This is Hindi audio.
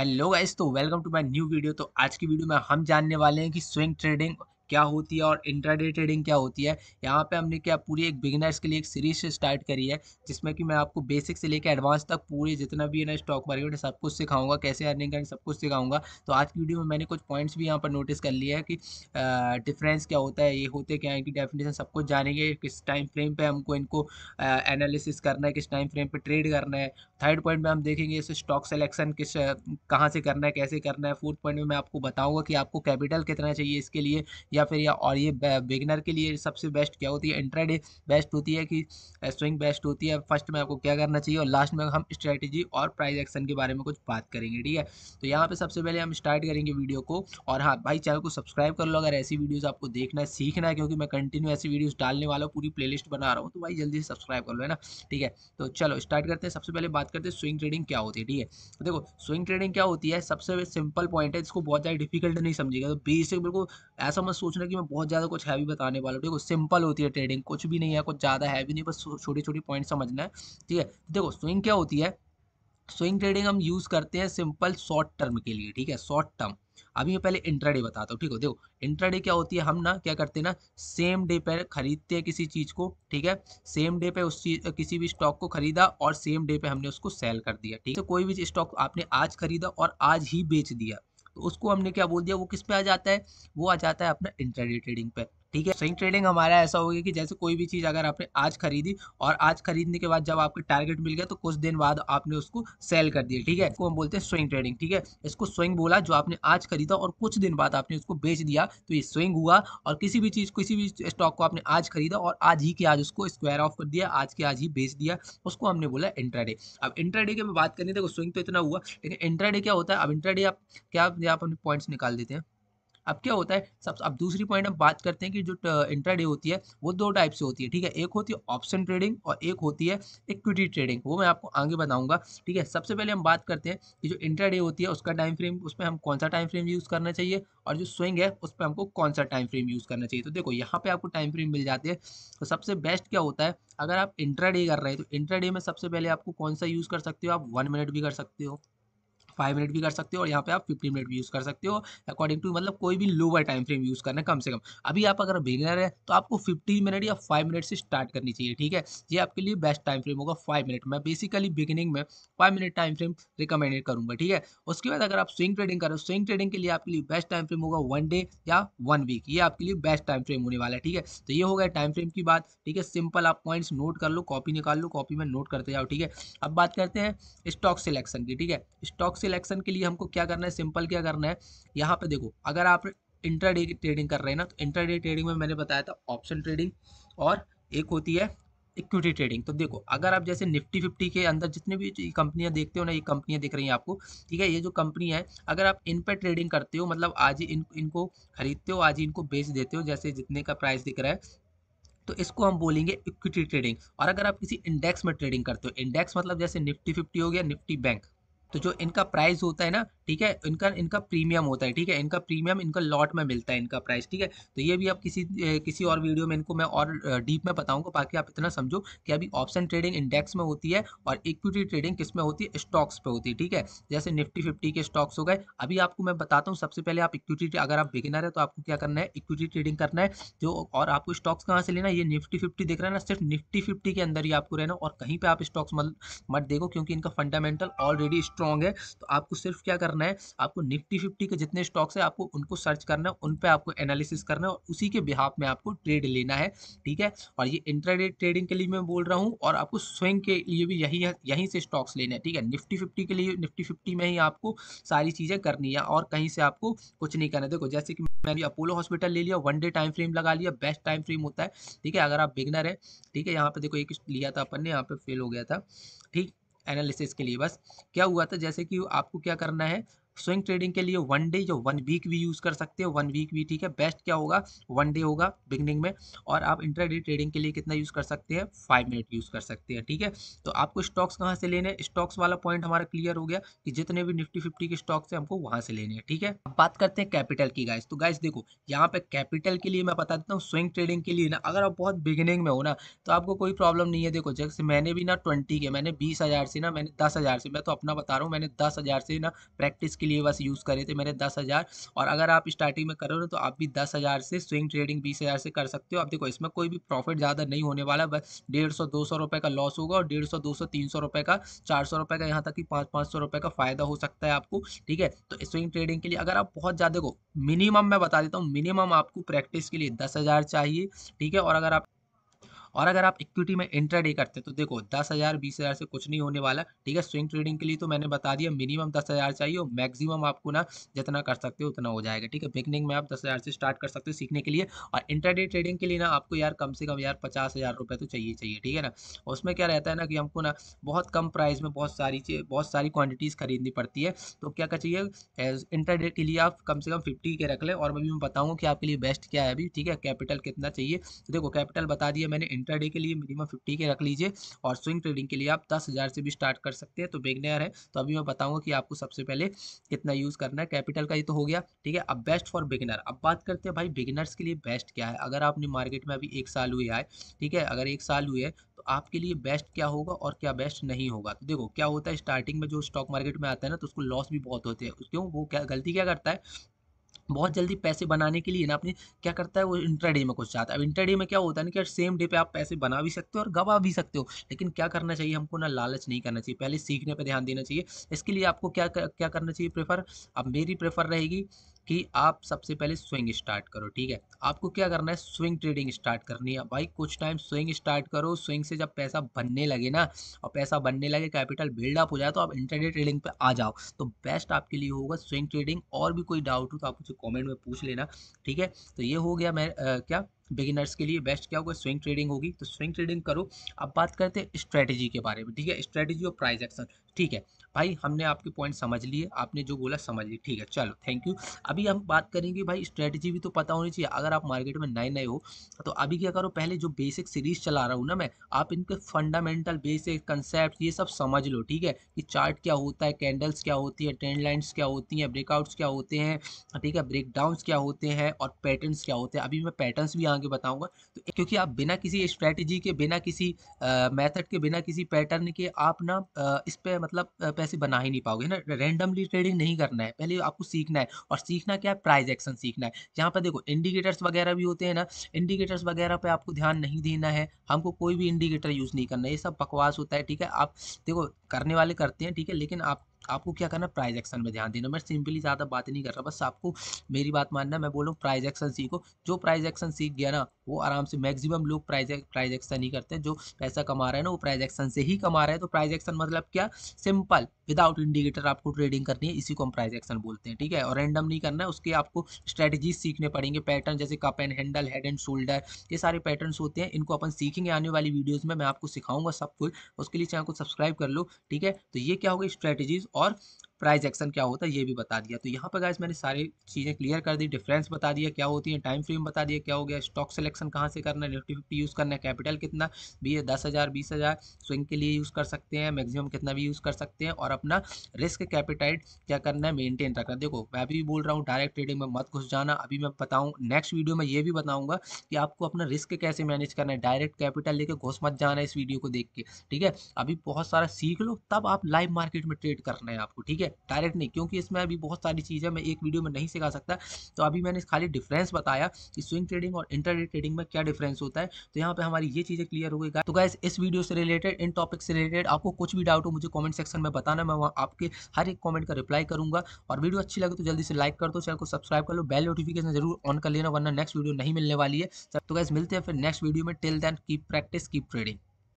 हेलो गाइस तो welcome to my new video तो आज की वीडियो में हम जानने वाले हैं कि स्विंग ट्रेडिंग क्या होती है और इंट्राडे ट्रेडिंग क्या होती है यहाँ पे हमने क्या पूरी एक बिगिनर्स के लिए एक सीरीज से स्टार्ट करी है जिसमें कि मैं आपको बेसिक से लेकर एडवांस तक पूरे जितना भी है ना स्टॉक मार्केट सब कुछ सिखाऊंगा कैसे अर्निंग करनी सब कुछ सिखाऊंगा तो आज की वीडियो में मैंने कुछ पॉइंट्स भी यहाँ पर नोटिस कर लिया है कि डिफरेंस क्या होता है ये होते क्या है कि डेफिनेशन सब कुछ जानेंगे किस टाइम फ्रेम पर हमको इनको एनालिसिस करना है किस टाइम फ्रेम पर ट्रेड करना है थर्ड पॉइंट में हम देखेंगे इसे स्टॉक सेलेक्शन किस कहाँ से करना है कैसे करना है फोर्थ पॉइंट में मैं आपको बताऊँगा कि आपको कैपिटल कितना चाहिए इसके लिए या या फिर या और ये बिगनर के लिए सबसे बेस्ट क्या होती है इंट्राडे बेस्ट होती है कि स्विंग बेस्ट होती है फर्स्ट में आपको क्या करना चाहिए और लास्ट में हम स्ट्रैटेजी और प्राइस एक्शन के बारे में कुछ बात करेंगे ठीक है तो यहाँ पर सबसे पहले हम स्टार्ट करेंगे वीडियो को और हाँ भाई चैनल को सब्सक्राइब कर लो अगर ऐसी वीडियोज़ आपको देखना है सीखना है क्योंकि मैं कंटिन्यू ऐसी वीडियोज़ डालने वाला हूँ पूरी प्ले बना रहा हूँ तो भाई जल्दी से सब्सक्राइब कर लो है ना ठीक है तो चलो स्टार्ट करते हैं सबसे पहले बात करते हैं स्विंग ट्रेडिंग क्या होती है ठीक है तो देखो स्विंग ट्रेडिंग क्या होती है सबसे सिंपल पॉइंट है इसको बहुत ज़्यादा डिफिकल्ट नहीं समझेगा तो बेसिक बिल्कुल ऐसा मत सोच सोचना कि मैं बहुत ज़्यादा कुछ हैवी बताने वाला हूँ देखो सिंपल होती है ट्रेडिंग कुछ भी नहीं है कुछ ज़्यादा हैवी नहीं बस छोटी छोटी पॉइंट समझना है ठीक है देखो स्विंग क्या होती है स्विंग ट्रेडिंग हम यूज़ करते हैं सिंपल शॉर्ट टर्म के लिए ठीक है शॉर्ट टर्म अभी मैं पहले इंट्राडे बताता हूँ ठीक हो देखो इंट्राडे क्या होती है हम ना क्या करते हैं ना सेम डे पर खरीदते हैं किसी चीज़ को ठीक है सेम डे पे उस चीज किसी भी स्टॉक को खरीदा और सेम डे पे हमने उसको सेल कर दिया ठीक है कोई भी स्टॉक आपने आज खरीदा और आज ही बेच दिया तो उसको हमने क्या बोल दिया वो किस पे आ जाता है वो आ जाता है अपना इंटरडे ट्रेडिंग पे ठीक है स्विंग ट्रेडिंग हमारा ऐसा होगी कि जैसे कोई भी चीज़ अगर आपने आज खरीदी और आज खरीदने के बाद जब आपको टारगेट मिल गया तो कुछ दिन बाद आपने उसको सेल कर दिया ठीक है इसको हम बोलते हैं स्विंग ट्रेडिंग ठीक है इसको स्विंग बोला जो आपने आज खरीदा और कुछ दिन बाद आपने उसको बेच दिया तो ये स्विंग हुआ और किसी भी चीज़ किसी भी स्टॉक को आपने आज खरीदा और आज ही के आज उसको स्क्वायर ऑफ कर दिया आज के आज ही बेच दिया उसको हमने बोला इंट्राडे अब इंट्राडे की बात करें देखो स्विंग तो इतना हुआ लेकिन इंट्राडे क्या होता है अब इंट्राडे आप क्या आप अपने पॉइंट्स निकाल देते हैं अब क्या होता है सब अब दूसरी पॉइंट हम बात करते हैं कि जो डे होती है वो दो टाइप से होती है ठीक है एक होती है ऑप्शन ट्रेडिंग और एक होती है इक्विटी ट्रेडिंग वो मैं आपको आगे बताऊंगा ठीक है सबसे पहले हम बात करते हैं कि जो डे होती है उसका टाइम फ्रेम उसमें हम कौन सा टाइम फ्रेम यूज़ करना चाहिए और जो स्विंग है उस पर हमको कौन सा टाइम फ्रेम यूज़ करना चाहिए तो देखो यहाँ पे आपको टाइम फ्रेम मिल जाते हैं तो सबसे बेस्ट क्या होता है अगर आप इंट्राडे कर रहे हैं तो इंट्राडे में सबसे पहले आपको कौन सा यूज़ कर सकते हो आप वन मिनट भी कर सकते हो फाइव मिनट भी कर सकते हो और यहाँ पे आप फिफ्टी मिनट भी यूज़ कर सकते हो अकॉर्डिंग टू मतलब कोई भी लोअर टाइम फ्रेम यूज़ करना कम से कम अभी आप अगर बिगनर है तो आपको फिफ्टीन मिनट या फाइव मिनट से स्टार्ट करनी चाहिए ठीक है ये आपके लिए बेस्ट टाइम फ्रेम होगा फाइव मिनट मैं बेसिकली बिगिनिंग में five minute time frame recommended करूँगा ठीक है उसके बाद अगर आप स्विंग ट्रेडिंग करो स्विंग ट्रेडिंग के लिए आपके लिए बेस्ट टाइम फ्रेम होगा वन डे या वन वीक ये आपके लिए बेस्ट टाइम फ्रेम होने वाला है ठीक है तो ये हो गया टाइम फ्रेम की बात ठीक है सिंपल आप पॉइंट्स नोट कर लो कॉपी निकाल लो कॉपी में नोट करते जाओ ठीक है अब बात करते हैं स्टॉक सिलेक्शन की ठीक है स्टॉक से सिलेक्शन के लिए हमको क्या करना है सिंपल क्या करना है यहाँ पे देखो अगर आप इंटर ट्रेडिंग कर रहे हैं ना तो इंटर ट्रेडिंग में मैंने बताया था ऑप्शन ट्रेडिंग और एक होती है इक्विटी ट्रेडिंग तो देखो अगर आप जैसे निफ्टी फिफ्टी के अंदर जितने भी कंपनियां देखते हो ना ये कंपनियां देख रही हैं आपको ठीक है ये जो कंपनी है अगर आप इन पर ट्रेडिंग करते हो मतलब आज ही इन इनको खरीदते हो आज ही इनको बेच देते हो जैसे जितने का प्राइस दिख रहा है तो इसको हम बोलेंगे इक्विटी ट्रेडिंग और अगर आप किसी इंडेक्स में ट्रेडिंग करते हो इंडेक्स मतलब जैसे निफ्टी फिफ्टी हो गया निफ्टी बैंक तो जो इनका प्राइस होता है ना ठीक है इनका इनका प्रीमियम होता है ठीक है इनका प्रीमियम इनका लॉट में मिलता है इनका प्राइस ठीक है तो ये भी आप किसी किसी और वीडियो में इनको मैं और डीप में बताऊंगा बाकी आप इतना समझो कि अभी ऑप्शन ट्रेडिंग इंडेक्स में होती है और इक्विटी ट्रेडिंग किस में होती है स्टॉक्स पे होती है ठीक है जैसे निफ्टी फिफ्टी के स्टॉक्स हो गए अभी आपको मैं बताता हूँ सबसे पहले आप इक्विटी अगर आप बिगिनर है तो आपको क्या करना है इक्विटी ट्रेडिंग करना है जो और आपको स्टॉक्स कहाँ से लेना ये निफ्टी फिफ्टी देख रहे ना सिर्फ निफ्टी फिफ्टी के अंदर ही आपको रहना और कहीं पर आप स्टॉक्स मत देखो क्योंकि इनका फंडामेंटल ऑलरेडी स्ट्रॉन्ग है तो आपको सिर्फ क्या करना करना है आपको निफ्टी फिफ्टी के जितने स्टॉक्स है आपको उनको सर्च करना है उन पर आपको एनालिसिस करना है और उसी के बिहाफ में आपको ट्रेड लेना है ठीक है और ये इंट्राडे ट्रेडिंग के लिए मैं बोल रहा हूँ और आपको स्विंग के लिए भी यही यहीं से स्टॉक्स लेने हैं ठीक है निफ्टी फिफ्टी के लिए निफ्टी फिफ्टी में ही आपको सारी चीज़ें करनी है और कहीं से आपको कुछ नहीं करना देखो जैसे कि मैंने अपोलो हॉस्पिटल ले लिया वन डे टाइम फ्रेम लगा लिया बेस्ट टाइम फ्रेम होता है ठीक है अगर आप बिगनर है ठीक है यहाँ पे देखो एक लिया था अपन ने यहाँ पे फेल हो गया था ठीक एनालिसिस के लिए बस क्या हुआ था जैसे कि आपको क्या करना है स्विंग ट्रेडिंग के लिए वन डे जो वन वीक भी यूज़ कर सकते हो वन वीक भी ठीक है बेस्ट क्या होगा वन डे होगा बिगनिंग में और आप इंटर ट्रेडिंग के लिए कितना यूज़ कर सकते हैं फाइव मिनट यूज़ कर सकते हैं ठीक है तो आपको स्टॉक्स कहाँ से लेने स्टॉक्स वाला पॉइंट हमारा क्लियर हो गया कि जितने भी निफ्टी फिफ्टी के स्टॉक्स हैं हमको वहाँ से लेने हैं ठीक है अब बात करते हैं कैपिटल की गाइस तो गाइस देखो यहाँ पे कैपिटल के लिए मैं बता देता हूँ स्विंग ट्रेडिंग के लिए ना अगर आप बहुत बिगिनिंग में हो ना तो आपको कोई प्रॉब्लम नहीं है देखो जैसे मैंने भी ना ट्वेंटी के मैंने बीस हज़ार से ना मैंने दस हज़ार से मैं तो अपना बता रहा हूँ मैंने दस हज़ार से ना प्रैक्टिस के लिए बस यूज़ करे थे मेरे दस हज़ार और अगर आप स्टार्टिंग में करो ना तो आप भी दस हज़ार से स्विंग ट्रेडिंग बीस हज़ार से कर सकते हो आप देखो इसमें कोई भी प्रॉफिट ज़्यादा नहीं होने वाला बस डेढ़ सौ दो सौ रुपये का लॉस होगा और डेढ़ सौ दो सौ तीन सौ रुपये का चार सौ रुपये का यहाँ तक कि पाँच पाँच सौ रुपये का फ़ायदा हो सकता है आपको ठीक है तो स्विंग ट्रेडिंग के लिए अगर आप बहुत ज़्यादा को मिनिमम मैं बता देता हूँ मिनिमम आपको प्रैक्टिस के लिए दस हज़ार चाहिए ठीक है और अगर आप और अगर आप इक्विटी में इंट्राडे करते हैं तो देखो दस हज़ार बीस हज़ार से कुछ नहीं होने वाला ठीक है स्विंग ट्रेडिंग के लिए तो मैंने बता दिया मिनिमम दस हज़ार चाहिए और मैक्सिमम आपको ना जितना कर सकते हो उतना हो जाएगा ठीक है बिगनिंग में आप दस हज़ार से स्टार्ट कर सकते हो सीखने के लिए और इंट्राडे ट्रेडिंग के लिए ना आपको यार कम से कम यार पचास हज़ार रुपये तो चाहिए चाहिए ठीक है ना उसमें क्या रहता है ना कि हमको ना बहुत कम प्राइस में बहुत सारी बहुत सारी क्वान्टिटीज़ खरीदनी पड़ती है तो क्या क्या चाहिए डे के लिए आप कम से कम फिफ्टी के रख लें और मैं भी मैं बताऊँगा कि आपके लिए बेस्ट क्या है अभी ठीक है कैपिटल कितना चाहिए तो देखो कैपिटल बता दिया मैंने इंटर के लिए मिनिमम फिफ्टी के रख लीजिए और स्विंग ट्रेडिंग के लिए आप दस हज़ार से भी स्टार्ट कर सकते हैं तो बेगनेर है तो अभी मैं बताऊँगा कि आपको सबसे पहले कितना यूज़ करना है कैपिटल का ये तो हो गया ठीक है अब बेस्ट फॉर बिगनर अब बात करते हैं भाई बिगनर्स के लिए बेस्ट क्या है अगर आपने मार्केट में अभी एक साल हुए आए ठीक है अगर एक साल हुए तो आपके लिए बेस्ट क्या होगा और क्या बेस्ट नहीं होगा तो देखो क्या होता है स्टार्टिंग में जो स्टॉक मार्केट में आता है ना तो उसको लॉस भी बहुत होते हैं क्यों वो क्या गलती क्या करता है बहुत जल्दी पैसे बनाने के लिए ना अपने क्या करता है वो इंटरडे में कुछ चाहता है अब इंटरडे में क्या होता है ना कि सेम डे पे आप पैसे बना भी सकते हो और गवा भी सकते हो लेकिन क्या करना चाहिए हमको ना लालच नहीं करना चाहिए पहले सीखने पर ध्यान देना चाहिए इसके लिए आपको क्या क्या करना चाहिए प्रेफर अब मेरी प्रेफर रहेगी कि आप सबसे पहले स्विंग स्टार्ट करो ठीक है आपको क्या करना है स्विंग ट्रेडिंग स्टार्ट करनी है भाई कुछ टाइम स्विंग स्टार्ट करो स्विंग से जब पैसा बनने लगे ना और पैसा बनने लगे कैपिटल बिल्डअप हो जाए तो आप इंटरनेट ट्रेडिंग पे आ जाओ तो बेस्ट आपके लिए होगा स्विंग ट्रेडिंग और भी कोई डाउट हो तो आप मुझे कॉमेंट में पूछ लेना ठीक है तो ये हो गया मैं आ, क्या बिगिनर्स के लिए बेस्ट क्या होगा स्विंग ट्रेडिंग होगी तो स्विंग ट्रेडिंग करो अब बात करते हैं स्ट्रैटेजी के बारे में ठीक है स्ट्रैटेजी और प्राइस एक्शन ठीक है भाई हमने आपके पॉइंट समझ लिए आपने जो बोला समझ लिए ठीक है चलो थैंक यू अभी हम बात करेंगे भाई स्ट्रैटेजी भी तो पता होनी चाहिए अगर आप मार्केट में नए नए हो तो अभी क्या करो पहले जो बेसिक सीरीज चला रहा हूँ ना मैं आप इनके फंडामेंटल बेसिक कंसेप्ट ये सब समझ लो ठीक है कि चार्ट क्या होता है कैंडल्स क्या होती है ट्रेंड लाइन्स क्या होती हैं ब्रेकआउट्स क्या होते हैं ठीक है ब्रेकडाउंस क्या होते हैं और पैटर्नस क्या होते हैं अभी मैं पैटर्नस भी आगे बताऊंगा तो क्योंकि आप बिना किसी स्ट्रैटेजी के बिना किसी मेथड के बिना किसी पैटर्न के आप ना इस पर मतलब पैसे बना ही नहीं पाओगे ना रेंडमली ट्रेडिंग नहीं करना है पहले आपको सीखना है और सीखना क्या है प्राइज एक्शन सीखना है यहाँ पर देखो इंडिकेटर्स वगैरह भी होते हैं ना इंडिकेटर्स वगैरह पर आपको ध्यान नहीं देना है हमको कोई भी इंडिकेटर यूज़ नहीं करना ये सब बकवास होता है ठीक है आप देखो करने वाले करते हैं ठीक है लेकिन आप आपको क्या करना प्राइज एक्शन में ध्यान देना मैं सिंपली ज़्यादा बात नहीं कर रहा बस आपको मेरी बात मानना मैं बोलूँ प्राइज एक्शन सीखो जो प्राइज एक्शन सीख गया ना वो आराम से मैक्सिमम लोग प्राइज प्राइज एक्शन ही करते हैं जो पैसा कमा रहे हैं ना वो प्राइज एक्शन से ही कमा रहे हैं तो प्राइज एक्शन मतलब क्या सिंपल विदाउट इंडिकेटर आपको ट्रेडिंग करनी है इसी को हम प्राइज एक्शन बोलते हैं ठीक है और रैंडम नहीं करना है उसके आपको स्ट्रेटेजीज सीखने पड़ेंगे पैटर्न जैसे cup and handle head and shoulder ये सारे पैटर्न होते हैं इनको अपन सीखेंगे आने वाली वीडियोज़ में मैं आपको सिखाऊंगा सब कुछ उसके लिए चैनल को सब्सक्राइब कर लो ठीक है तो ये क्या होगा स्ट्रैटेजीज और प्राइस एक्शन क्या होता है ये भी बता दिया तो यहाँ पर गाइज मैंने सारी चीज़ें क्लियर कर दी डिफरेंस बता दिया क्या होती है टाइम फ्रेम बता दिया क्या हो गया स्टॉक सिलेक्शन कहाँ से करना है निफ्टी फिफ्टी यूज़ करना है कैपिटल कितना भी है दस हज़ार बीस हज़ार स्विंग के लिए यूज़ कर सकते हैं मैक्सिमम कितना भी यूज़ कर सकते हैं और अपना रिस्क कैपिटाइट क्या करना है मेनटेन रखना देखो मैं भी बोल रहा हूँ डायरेक्ट ट्रेडिंग में मत घुस जाना अभी मैं बताऊँ नेक्स्ट वीडियो में ये भी बताऊँगा कि आपको अपना रिस्क कैसे मैनेज करना है डायरेक्ट कैपिटल लेकर घुस मत जाना इस वीडियो को देख के ठीक है अभी बहुत सारा सीख लो तब आप लाइव मार्केट में ट्रेड करना है आपको ठीक है डायरेक्ट नहीं क्योंकि इसमें अभी बहुत सारी चीज़ें मैं एक वीडियो में नहीं सिखा सकता तो अभी मैंने खाली डिफरेंस बताया कि स्विंग ट्रेडिंग और इंटर ट्रेडिंग में क्या डिफरेंस होता है तो यहाँ पर हमारी ये चीज़ें क्लियर हो गई तो गैस इस वीडियो से रिलेटेड इन टॉपिक से रिलेटेड आपको कुछ भी डाउट हो मुझे कॉमेंट सेक्शन में बताना मैं वहाँ आपके हर एक कॉमेंट का रिप्लाई करूँगा और वीडियो अच्छी लगे तो जल्दी से लाइक कर दो चैनल को सब्सक्राइब कर लो बेल नोटिफिकेशन जरूर ऑन कर लेना वरना नेक्स्ट वीडियो नहीं मिलने वाली है तो गैस मिलते हैं फिर नेक्स्ट वीडियो में till then keep practice keep trading